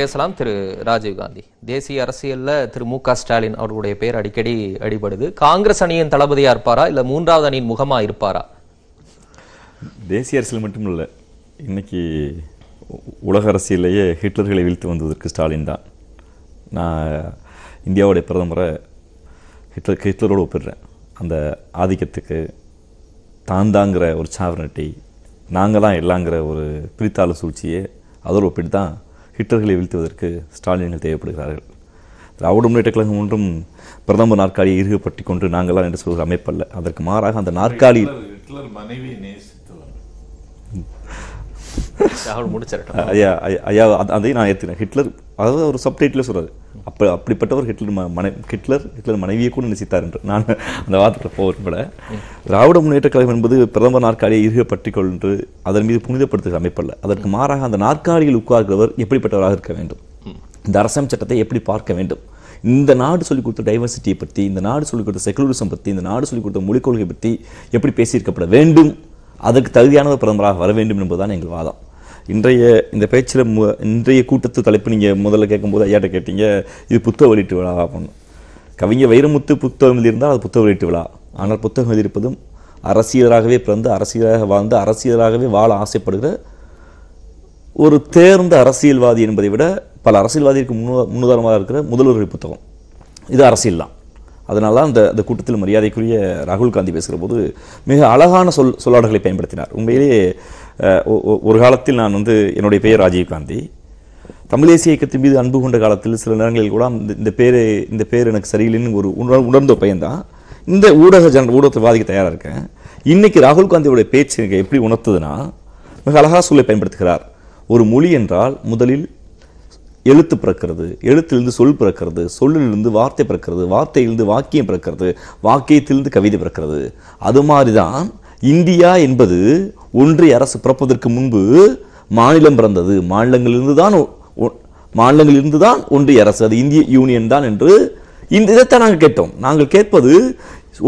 பேசலாம் திரு ராஜீவ்காந்தி தேசிய அரசியலில் திரு மு க ஸ்டாலின் அவர்களுடைய பேர் அடிக்கடி அடிபடுது காங்கிரஸ் அணியின் தளபதியாக இருப்பாரா இல்லை மூன்றாவது அணியின் முகமாக இருப்பாரா தேசிய அரசியல் மட்டும் இல்லை இன்னைக்கு உலக அரசியலையே ஹிட்லர்களை வீழ்த்து வந்ததற்கு ஸ்டாலின் தான் நான் இந்தியாவுடைய பிரதமரை ஹிட்லர் ஹிட்லரோடு ஒப்பிடுறேன் அந்த ஆதிக்கத்துக்கு தான் தாங்கிற ஒரு சாவரட்டி நாங்கள் தான் எல்லாங்கிற ஒரு பிரித்தாள சூழ்ச்சியை அதோடு ஒப்பிட்டு தான் ஹிட்டர்களை வீழ்த்துவதற்கு ஸ்டாலின்கள் தேவைப்படுகிறார்கள் திராவிட முன்னேற்ற கழகம் ஒன்றும் பிரதமர் நாற்காலியை இறுகப்பட்டி கொண்டு நாங்களாம் என்று சொல்கிற அமைப்பல்ல அதற்கு மாறாக அந்த நாற்காலி ஐயா ஐயா அதையும் நான் ஏற்றினேன் ஹிட்லர் அதாவது ஒரு சப்டைட்டில் சொல்கிறாரு அப்போ அப்படிப்பட்டவர் ஹிட்லர் மனை ஹிட்லர் ஹிட்லர் மனைவியை கூட நினைச்சித்தார் என்று நான் அந்த வார்த்தை போக விரும்பல திராவிட முன்னேற்ற கழகம் என்பது பிரதமர் நாற்காலியை இருக பற்றிக்கொள் என்று அதன் மீது புனிதப்படுத்துகிற அமைப்பல்ல அதற்கு மாறாக அந்த நாற்காலியில் உட்கார்கிறவர் எப்படிப்பட்டவராக இருக்க வேண்டும் இந்த அரசியல் சட்டத்தை எப்படி பார்க்க வேண்டும் இந்த நாடு சொல்லிக் கொடுத்த டைவர்சிட்டியை பற்றி இந்த நாடு சொல்லிக் கொடுத்த செகுலரிசம் பற்றி இந்த நாடு சொல்லிக் கொடுத்த மொழிக் கொள்கை பற்றி எப்படி பேசியிருக்கப்பட வேண்டும் அதற்கு தகுதியானவர் பிரதமராக வர வேண்டும் என்பதுதான் எங்கள் வாதம் இன்றைய இந்த பேச்சில் மு இன்றைய கூட்டத்து தலைப்பு நீங்கள் முதல்ல கேட்கும்போது ஐயாட்ட கேட்டீங்க இது புத்தக வெளியீட்டு விழா அப்படின்னு கவிஞர் வைரமுத்து புத்தகம் எழுதியிருந்தால் அது புத்தக வெளியீட்டு விழா ஆனால் புத்தகம் எழுதியிருப்பதும் அரசியலராகவே பிறந்து அரசியலாக வாழ்ந்து அரசியலராகவே வாழ ஆசைப்படுகிற ஒரு தேர்ந்த அரசியல்வாதி என்பதை விட பல அரசியல்வாதிகளுக்கு முன்னு முன்னுதாரணமாக இருக்கிற முதல்வர்கள் புத்தகம் இது அரசியல் தான் அதனால தான் அந்த அந்த கூட்டத்தில் மரியாதைக்குரிய ராகுல் காந்தி பேசுகிற போது மிக அழகான சொல் சொல்லாடுகளை பயன்படுத்தினார் உண்மையிலேயே ஒரு காலத்தில் நான் வந்து என்னுடைய பெயர் ராஜீவ்காந்தி தமிழ் தேசிய இயக்கத்தின் மீது அன்பு கொண்ட காலத்தில் சில நேரங்களில் கூட இந்த பேர் இந்த பேர் எனக்கு சரியில்லைன்னு ஒரு உணர் உணர்ந்த பையன்தான் இந்த ஊடக ஜன ஊடகத்தை பாதிக்க தயாராக இருக்கேன் இன்றைக்கி ராகுல் காந்தியோடைய பேச்சு எனக்கு எப்படி உணர்த்துதுன்னா மிக அழகாக சொல்லை பயன்படுத்துகிறார் ஒரு மொழி என்றால் முதலில் எழுத்து பிறக்கிறது எழுத்திலிருந்து சொல் பிறக்கிறது சொல்லிலிருந்து வார்த்தை பிறக்கிறது வார்த்தையிலிருந்து வாக்கியம் பிறக்கிறது வாக்கியத்திலிருந்து கவிதை பிறக்கிறது அது மாதிரி தான் இந்தியா என்பது ஒன்றிய அரசு பிறப்பதற்கு முன்பு மாநிலம் பிறந்தது மாநிலங்களிலிருந்து தான் மாநிலங்களிலிருந்து தான் ஒன்றிய அரசு அது இந்திய யூனியன் தான் என்று இந்த இதைத்தான் நாங்கள் கேட்டோம் நாங்கள் கேட்பது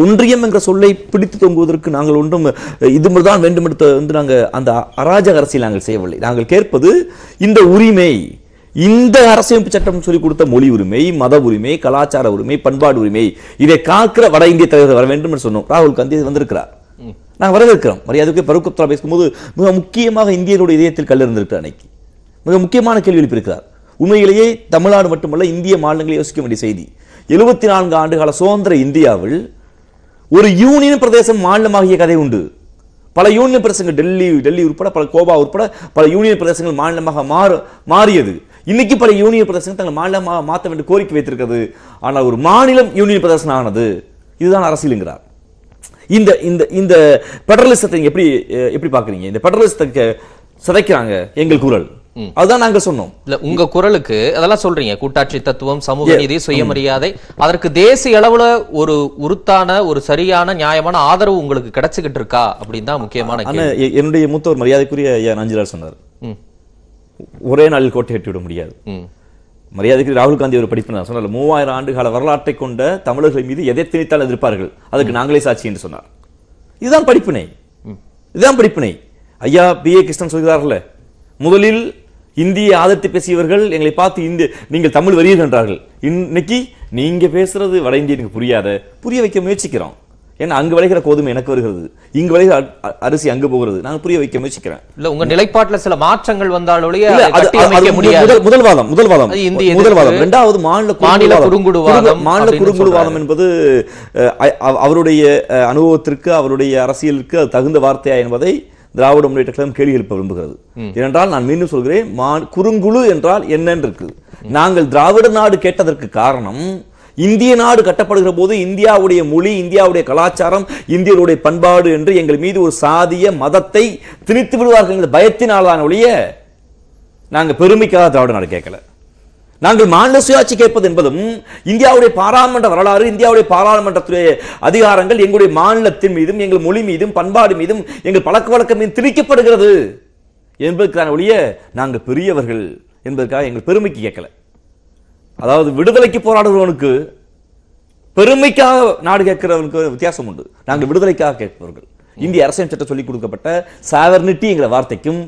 ஒன்றியம் என்ற சொல்லை பிடித்து தொங்குவதற்கு நாங்கள் ஒன்றும் இது தான் வேண்டுமெடுத்த வந்து நாங்கள் அந்த அராஜக அரசியல் நாங்கள் செய்யவில்லை நாங்கள் கேட்பது இந்த உரிமை இந்த அரசியமைப்பு சட்டம் சொல்லிக் கொடுத்த மொழி உரிமை மத உரிமை கலாச்சார உரிமை பண்பாடு உரிமை இதை காக்கிற வட இந்திய தலைவர் வர வேண்டும் என்று சொன்னோம் ராகுல் காந்தி வந்திருக்கிறார் நாங்கள் வரவேற்கிறோம் மரியாதைக்கு குப்தா பேசும்போது மிக முக்கியமாக இந்தியனுடைய இதயத்தில் கல் இருந்திருக்கிறார் அன்னைக்கு மிக முக்கியமான கேள்வி எழுப்பியிருக்கிறார் உண்மையிலேயே தமிழ்நாடு மட்டுமல்ல இந்திய மாநிலங்களை யோசிக்க வேண்டிய செய்தி எழுபத்தி நான்கு ஆண்டுகால சுதந்திர இந்தியாவில் ஒரு யூனியன் பிரதேசம் மாநிலமாகிய கதை உண்டு பல யூனியன் பிரதேசங்கள் டெல்லி டெல்லி உட்பட பல கோவா உட்பட பல யூனியன் பிரதேசங்கள் மாநிலமாக மாறு மாறியது இன்னைக்கு பல யூனியன் பிரதேசங்கள் தங்கள் மாநிலமாக மாற்ற வேண்டும் கோரிக்கை வைத்திருக்கிறது ஆனால் ஒரு மாநிலம் யூனியன் பிரதேசம் ஆனது இதுதான் அரசியலுங்கிறார் இந்த இந்த இந்த பெடரலிசத்தை எப்படி எப்படி பாக்குறீங்க இந்த பெடரலிசத்தை சிதைக்கிறாங்க எங்கள் குரல் அதுதான் நாங்க சொன்னோம் இல்ல உங்க குரலுக்கு அதெல்லாம் சொல்றீங்க கூட்டாட்சி தத்துவம் சமூக நீதி சுயமரியாதை அதற்கு தேசிய அளவுல ஒரு உருத்தான ஒரு சரியான நியாயமான ஆதரவு உங்களுக்கு கிடைச்சுக்கிட்டு இருக்கா அப்படின்னு தான் முக்கியமான என்னுடைய மூத்த ஒரு மரியாதைக்குரிய ஐயா நஞ்சிலால் சொன்னார் ஒரே நாளில் கோட்டை எட்டி விட முடியாது மரியாதைக்கு ராகுல் காந்தி ஒரு படிப்பு நான் சொன்னார் மூவாயிரம் ஆண்டுகால வரலாற்றை கொண்ட தமிழர்கள் மீது எதை திணித்தால் எதிர்ப்பார்கள் அதுக்கு நாங்களே சாட்சி என்று சொன்னார் இதுதான் படிப்பினை இதுதான் படிப்பினை ஐயா பி ஏ கிருஷ்ணன் சொல்கிறார்கள் முதலில் இந்தியை ஆதரித்து பேசியவர்கள் எங்களை பார்த்து இந்திய நீங்கள் தமிழ் வருகிறீர்கள் என்றார்கள் இன்னைக்கு நீங்க பேசுறது வட இந்தியனுக்கு புரியாத புரிய வைக்க முயற்சிக்கிறோம் ஏன்னா அங்கு விளைகிற கோதுமை எனக்கு வருகிறது இங்கு விளைகிற அரிசி அங்கு போகிறது நான் புரிய வைக்க முயற்சிக்கிறேன் இல்ல உங்க நிலைப்பாட்டுல சில மாற்றங்கள் வந்தாலும் முதல் வாதம் முதல் வாதம் முதல் வாதம் இரண்டாவது மாநில மாநில குறுங்குடுவாதம் மாநில குறுங்குடுவாதம் என்பது அவருடைய அனுபவத்திற்கு அவருடைய அரசியலுக்கு அது தகுந்த வார்த்தையா என்பதை திராவிட முன்னேற்ற கழகம் கேள்வி எழுப்ப விரும்புகிறது ஏனென்றால் நான் மீண்டும் சொல்கிறேன் குறுங்குழு என்றால் என்னென்று நாங்கள் திராவிட நாடு கேட்டதற்கு காரணம் இந்திய நாடு கட்டப்படுகிற போது இந்தியாவுடைய மொழி இந்தியாவுடைய கலாச்சாரம் இந்தியருடைய பண்பாடு என்று எங்கள் மீது ஒரு சாதிய மதத்தை திணித்து விடுவார்கள் என்ற பயத்தினால்தான் ஒழிய நாங்கள் பெருமைக்காக திராவிட நாடு கேட்கல நாங்கள் மாநில சுயாட்சி கேட்பது என்பதும் இந்தியாவுடைய பாராளுமன்ற வரலாறு இந்தியாவுடைய பாராளுமன்றத்துடைய அதிகாரங்கள் எங்களுடைய மாநிலத்தின் மீதும் எங்கள் மொழி மீதும் பண்பாடு மீதும் எங்கள் பழக்க வழக்கம் மீது திணிக்கப்படுகிறது என்பதற்கான ஒழிய நாங்கள் பெரியவர்கள் என்பதற்காக எங்கள் பெருமைக்கு கேட்கல அதாவது விடுதலைக்கு போராடுபவனுக்கு பெருமைக்காக நாடு கேட்கிறவனுக்கு வித்தியாசம் உண்டு நாங்கள் விடுதலைக்காக கேட்பவர்கள் இந்திய அரசியல் சட்டம் சொல்லிக் கொடுக்கப்பட்ட சாவர்னிட்டி என்கிற வார்த்தைக்கும்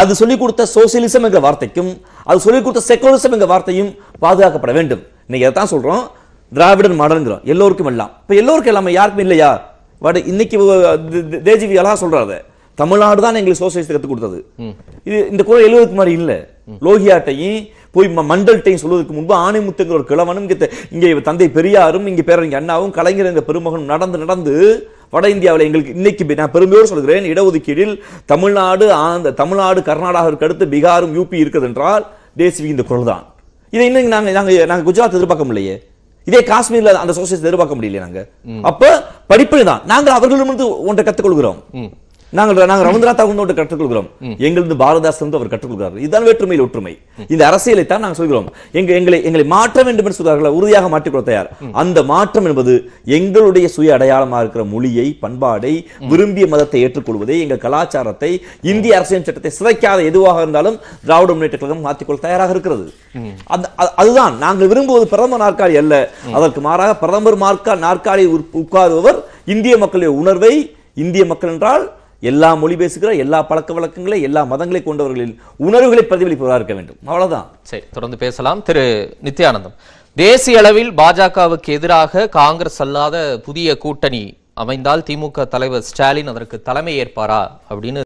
அது சொல்லிக் கொடுத்த சோசியலிசம் என்கிற வார்த்தைக்கும் அது சொல்லிக் கொடுத்த செகுலரிசம் என்கிற வார்த்தையும் பாதுகாக்கப்பட வேண்டும் இன்னைக்கு அதை தான் சொல்றோம் திராவிடன் மாடல்ங்கிறோம் எல்லோருக்கும் எல்லாம் இப்போ எல்லோருக்கும் எல்லாமே யாருக்கும் இல்லையா பட் இன்னைக்கு தேஜிவி எல்லாம் சொல்றாரு தமிழ்நாடு தான் எங்களுக்கு சோசியலிஸ்ட் கற்றுக் கொடுத்தது இது இந்த குரல் எழுவதுக்கு மாதிரி இல்லை லோகியாட்டையும் போய் மண்டல்டையும் சொல்வதற்கு முன்பு ஆணைமுத்துங்கிற ஒரு கிழவனும் இங்கே தந்தை பெரியாரும் இங்கே பேரறிஞர் அண்ணாவும் கலைஞர் எங்கள் பெருமகனும் நடந்து நடந்து வட இந்தியாவில் எங்களுக்கு இன்னைக்கு நான் பெருமையோடு சொல்கிறேன் இடஒதுக்கீடில் தமிழ்நாடு ஆந்த தமிழ்நாடு கர்நாடகாவிற்கு அடுத்து பீகாரும் யூபி இருக்குது என்றால் தேசிய இந்த குரல் தான் இதை இன்னும் நாங்கள் நாங்கள் குஜராத் எதிர்பார்க்க முடியலையே இதே காஷ்மீர்ல அந்த சோசியல் எதிர்பார்க்க முடியல நாங்க அப்ப படிப்பு தான் நாங்கள் அவர்களிடமிருந்து ஒன்றை கத்துக்கொள்கிறோம் நாங்கள் நாங்கள் ரவீந்திரநாத் தாகூர் கற்றுக் கொள்கிறோம் எங்களிருந்து பாரதாஸ் வந்து அவர் கற்றுக் இதுதான் வேற்றுமையில் ஒற்றுமை இந்த அரசியலை தான் நாங்கள் சொல்கிறோம் எங்க எங்களை எங்களை மாற்ற வேண்டும் என்று சொல்கிறார்கள் உறுதியாக மாற்றிக்கொள்ள தயார் அந்த மாற்றம் என்பது எங்களுடைய சுய அடையாளமாக இருக்கிற மொழியை பண்பாடை விரும்பிய மதத்தை ஏற்றுக்கொள்வதை எங்கள் கலாச்சாரத்தை இந்திய அரசியல் சட்டத்தை சிதைக்காத எதுவாக இருந்தாலும் திராவிட முன்னேற்ற கழகம் மாற்றிக்கொள்ள தயாராக இருக்கிறது அதுதான் நாங்கள் விரும்புவது பிரதமர் நாற்காலி அல்ல அதற்கு மாறாக பிரதமர் மார்க்கா நாற்காலி உட்காருபவர் இந்திய மக்களுடைய உணர்வை இந்திய மக்கள் என்றால் எல்லா மொழி பேசுகிற எல்லா பழக்க வழக்கங்களை எல்லா மதங்களை கொண்டவர்களின் உணர்வுகளை பிரதிபலிப்பதாக இருக்க வேண்டும் அவ்வளவுதான் சரி தொடர்ந்து பேசலாம் திரு நித்யானந்தம் தேசிய அளவில் பாஜகவுக்கு எதிராக காங்கிரஸ் அல்லாத புதிய கூட்டணி அமைந்தால் திமுக தலைவர் ஸ்டாலின் அதற்கு தலைமை ஏற்பாரா அப்படின்னு